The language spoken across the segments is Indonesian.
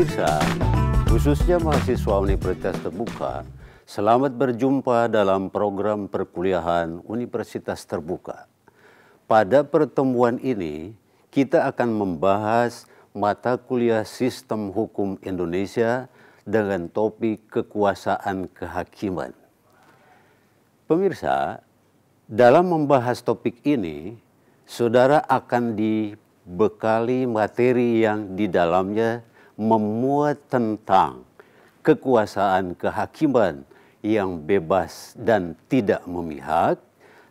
Pemirsa, khususnya mahasiswa Universitas Terbuka, selamat berjumpa dalam program perkuliahan Universitas Terbuka. Pada pertemuan ini, kita akan membahas mata kuliah Sistem Hukum Indonesia dengan topik kekuasaan kehakiman. Pemirsa, dalam membahas topik ini, saudara akan dibekali materi yang di dalamnya memuat tentang kekuasaan kehakiman yang bebas dan tidak memihak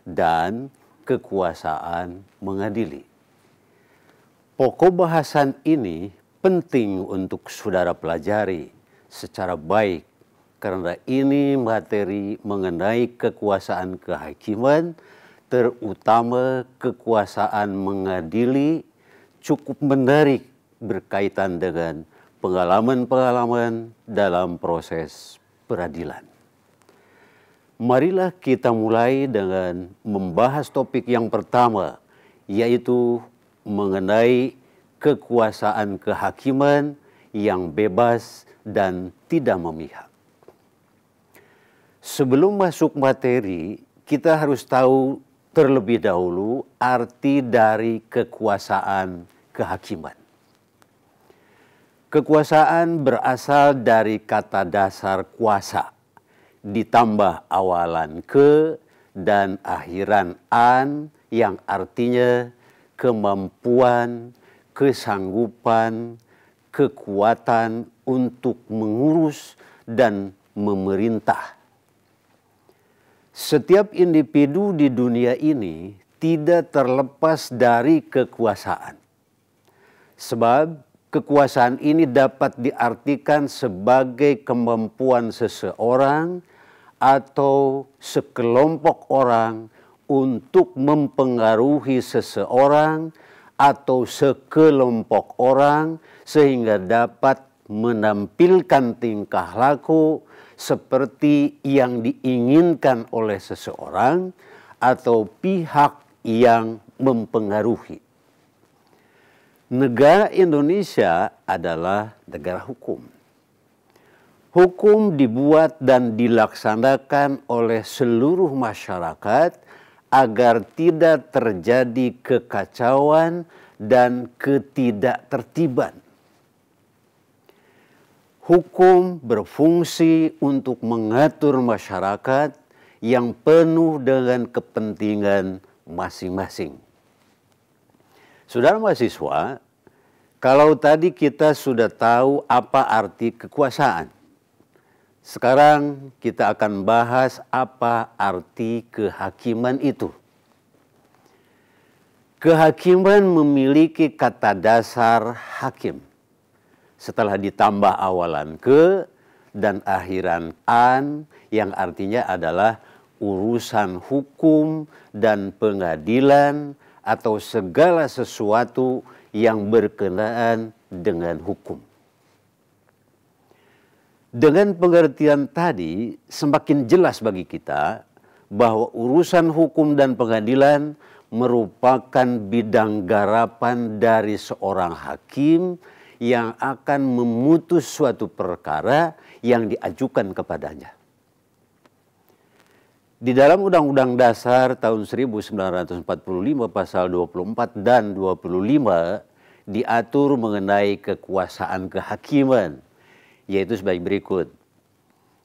dan kekuasaan mengadili. Pokok bahasan ini penting untuk saudara pelajari secara baik karena ini materi mengenai kekuasaan kehakiman terutama kekuasaan mengadili cukup menarik berkaitan dengan pengalaman-pengalaman dalam proses peradilan. Marilah kita mulai dengan membahas topik yang pertama, yaitu mengenai kekuasaan kehakiman yang bebas dan tidak memihak. Sebelum masuk materi, kita harus tahu terlebih dahulu arti dari kekuasaan kehakiman. Kekuasaan berasal dari kata dasar kuasa, ditambah awalan ke dan akhiran an yang artinya kemampuan, kesanggupan, kekuatan untuk mengurus dan memerintah. Setiap individu di dunia ini tidak terlepas dari kekuasaan. Sebab kekuasaan ini dapat diartikan sebagai kemampuan seseorang atau sekelompok orang untuk mempengaruhi seseorang atau sekelompok orang sehingga dapat menampilkan tingkah laku seperti yang diinginkan oleh seseorang atau pihak yang mempengaruhi negara Indonesia adalah negara hukum. Hukum dibuat dan dilaksanakan oleh seluruh masyarakat agar tidak terjadi kekacauan dan ketidaktertiban. Hukum berfungsi untuk mengatur masyarakat yang penuh dengan kepentingan masing-masing. Saudara mahasiswa, kalau tadi kita sudah tahu apa arti kekuasaan, sekarang kita akan bahas apa arti kehakiman itu. Kehakiman memiliki kata dasar hakim. Setelah ditambah awalan ke dan akhiran an yang artinya adalah urusan hukum dan pengadilan atau segala sesuatu yang berkenaan dengan hukum. Dengan pengertian tadi, semakin jelas bagi kita bahwa urusan hukum dan pengadilan merupakan bidang garapan dari seorang hakim yang akan memutus suatu perkara yang diajukan kepadanya. Di dalam Undang-Undang Dasar tahun 1945 pasal 24 dan 25 diatur mengenai kekuasaan kehakiman yaitu sebagai berikut.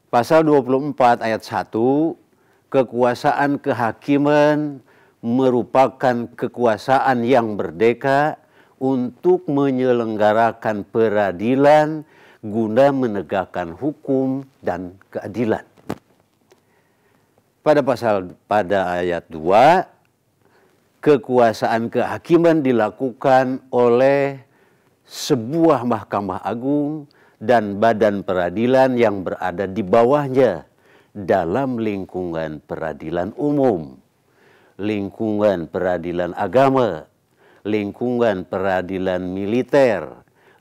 Pasal 24 ayat 1 kekuasaan kehakiman merupakan kekuasaan yang berdeka untuk menyelenggarakan peradilan guna menegakkan hukum dan keadilan pada pasal pada ayat 2 kekuasaan kehakiman dilakukan oleh sebuah mahkamah agung dan badan peradilan yang berada di bawahnya dalam lingkungan peradilan umum, lingkungan peradilan agama, lingkungan peradilan militer,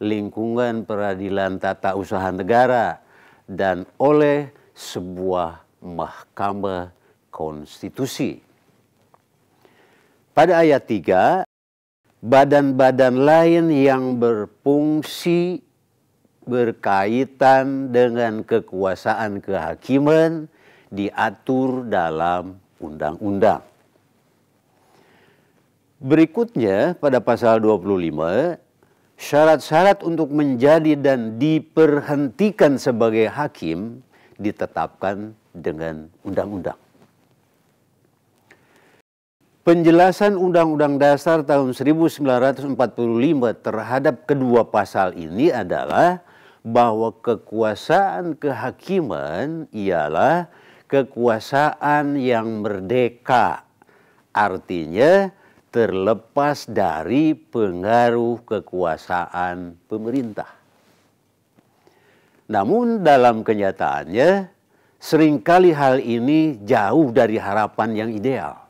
lingkungan peradilan tata usaha negara dan oleh sebuah Mahkamah Konstitusi. Pada ayat 3, badan-badan lain yang berfungsi berkaitan dengan kekuasaan kehakiman diatur dalam undang-undang. Berikutnya pada pasal 25, syarat-syarat untuk menjadi dan diperhentikan sebagai hakim ditetapkan dengan undang-undang. Penjelasan Undang-Undang Dasar tahun 1945 terhadap kedua pasal ini adalah bahwa kekuasaan kehakiman ialah kekuasaan yang merdeka. Artinya terlepas dari pengaruh kekuasaan pemerintah. Namun dalam kenyataannya seringkali hal ini jauh dari harapan yang ideal.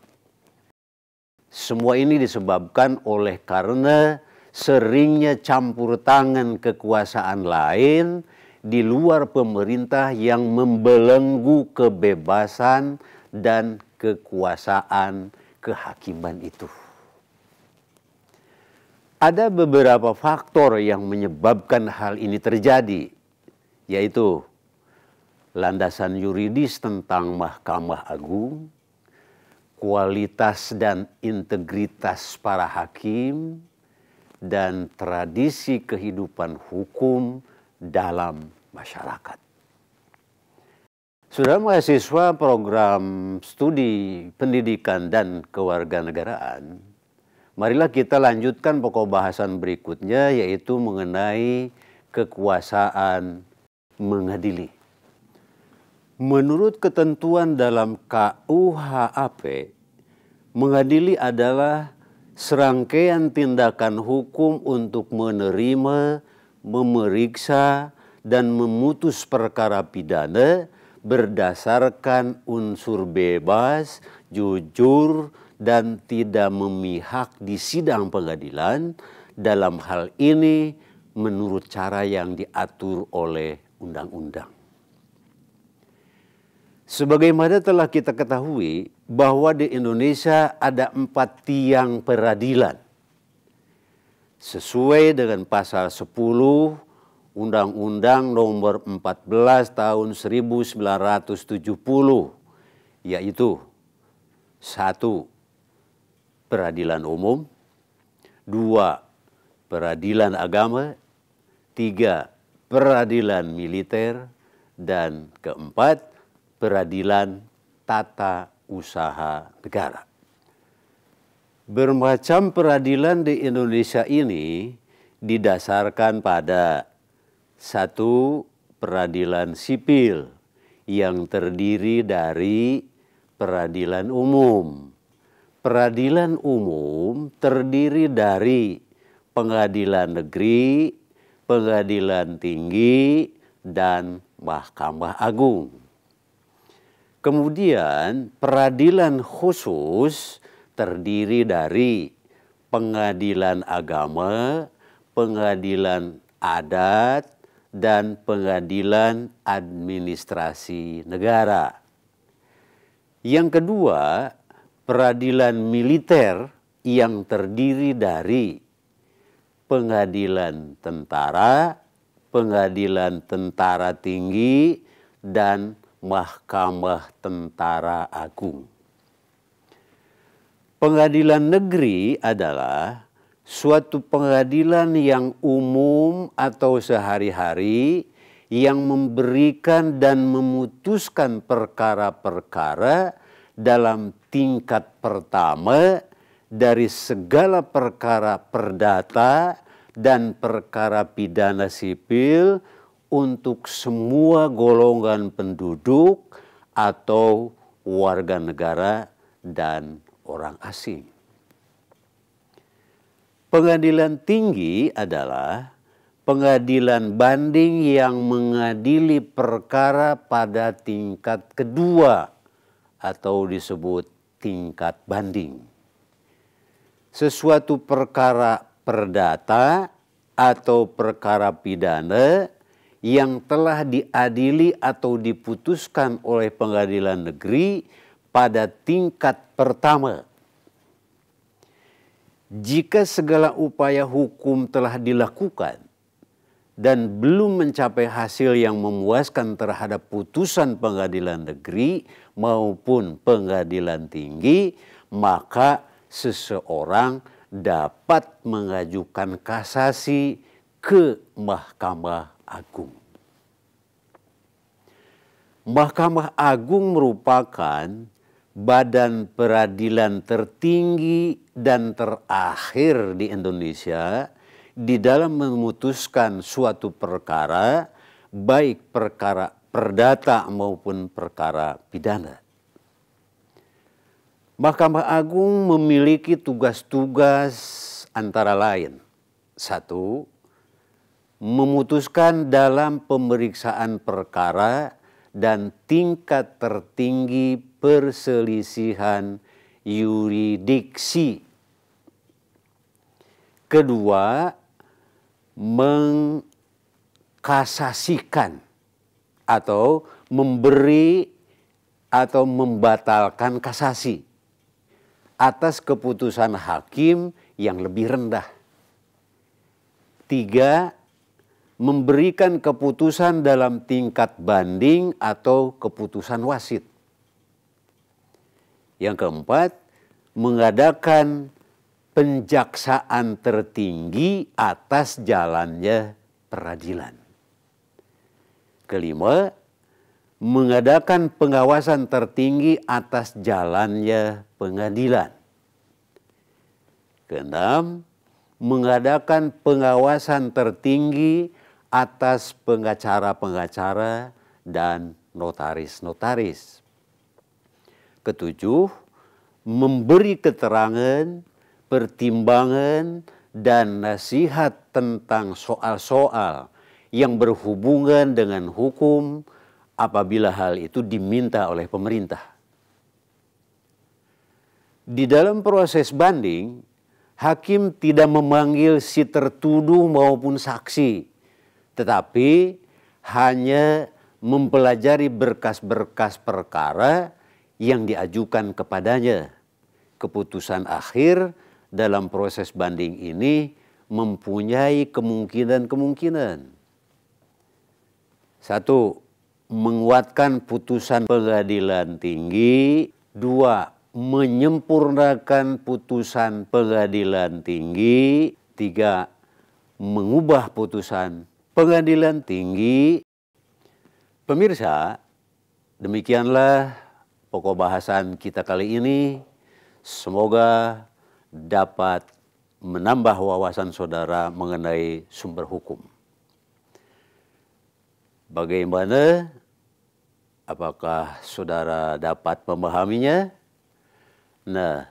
Semua ini disebabkan oleh karena seringnya campur tangan kekuasaan lain di luar pemerintah yang membelenggu kebebasan dan kekuasaan kehakiman itu. Ada beberapa faktor yang menyebabkan hal ini terjadi yaitu landasan yuridis tentang Mahkamah Agung, kualitas dan integritas para hakim, dan tradisi kehidupan hukum dalam masyarakat. Sudah mahasiswa program studi pendidikan dan kewarganegaraan, marilah kita lanjutkan pokok bahasan berikutnya yaitu mengenai kekuasaan mengadili. Menurut ketentuan dalam KUHAP, mengadili adalah serangkaian tindakan hukum untuk menerima, memeriksa, dan memutus perkara pidana berdasarkan unsur bebas, jujur, dan tidak memihak di sidang pengadilan dalam hal ini menurut cara yang diatur oleh undang-undang. Sebagaimana telah kita ketahui bahwa di Indonesia ada empat tiang peradilan. Sesuai dengan pasal 10 Undang-Undang nomor 14 tahun 1970 yaitu satu peradilan umum, dua peradilan agama, tiga peradilan militer, dan keempat, peradilan tata usaha negara. Bermacam peradilan di Indonesia ini didasarkan pada satu peradilan sipil yang terdiri dari peradilan umum. Peradilan umum terdiri dari pengadilan negeri, pengadilan tinggi, dan Mahkamah Agung. Kemudian, peradilan khusus terdiri dari pengadilan agama, pengadilan adat, dan pengadilan administrasi negara. Yang kedua, peradilan militer yang terdiri dari pengadilan tentara, pengadilan tentara tinggi, dan mahkamah tentara agung. Pengadilan negeri adalah suatu pengadilan yang umum atau sehari-hari yang memberikan dan memutuskan perkara-perkara dalam tingkat pertama dari segala perkara perdata dan perkara pidana sipil untuk semua golongan penduduk atau warga negara dan orang asing. Pengadilan tinggi adalah pengadilan banding yang mengadili perkara pada tingkat kedua atau disebut tingkat banding. Sesuatu perkara perdata atau perkara pidana yang telah diadili atau diputuskan oleh pengadilan negeri pada tingkat pertama. Jika segala upaya hukum telah dilakukan dan belum mencapai hasil yang memuaskan terhadap putusan pengadilan negeri maupun pengadilan tinggi, maka seseorang dapat mengajukan kasasi ke Mahkamah Agung. Mahkamah Agung merupakan badan peradilan tertinggi dan terakhir di Indonesia di dalam memutuskan suatu perkara, baik perkara perdata maupun perkara pidana. Mahkamah Agung memiliki tugas-tugas antara lain. Satu, memutuskan dalam pemeriksaan perkara dan tingkat tertinggi perselisihan yuridiksi. Kedua, mengkasasikan atau memberi atau membatalkan kasasi atas keputusan hakim yang lebih rendah. Tiga, memberikan keputusan dalam tingkat banding atau keputusan wasit. Yang keempat, mengadakan penjaksaan tertinggi atas jalannya peradilan. Kelima, mengadakan pengawasan tertinggi atas jalannya pengadilan. Keenam, mengadakan pengawasan tertinggi atas pengacara-pengacara dan notaris-notaris. Ketujuh, memberi keterangan, pertimbangan, dan nasihat tentang soal-soal yang berhubungan dengan hukum, apabila hal itu diminta oleh pemerintah. Di dalam proses banding, hakim tidak memanggil si tertuduh maupun saksi, tetapi hanya mempelajari berkas-berkas perkara yang diajukan kepadanya. Keputusan akhir dalam proses banding ini mempunyai kemungkinan-kemungkinan. Satu, menguatkan putusan pengadilan tinggi. Dua, menyempurnakan putusan pengadilan tinggi. Tiga, mengubah putusan pengadilan tinggi. Pemirsa, demikianlah pokok bahasan kita kali ini. Semoga dapat menambah wawasan saudara mengenai sumber hukum. Bagaimana? Apakah saudara dapat memahaminya? Nah,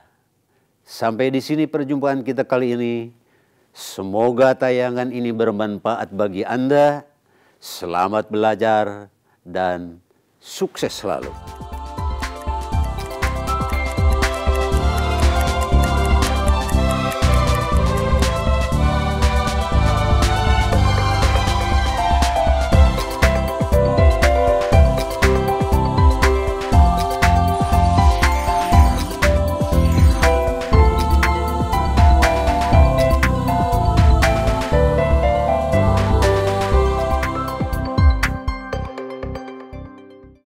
sampai di sini perjumpaan kita kali ini. Semoga tayangan ini bermanfaat bagi Anda. Selamat belajar dan sukses selalu.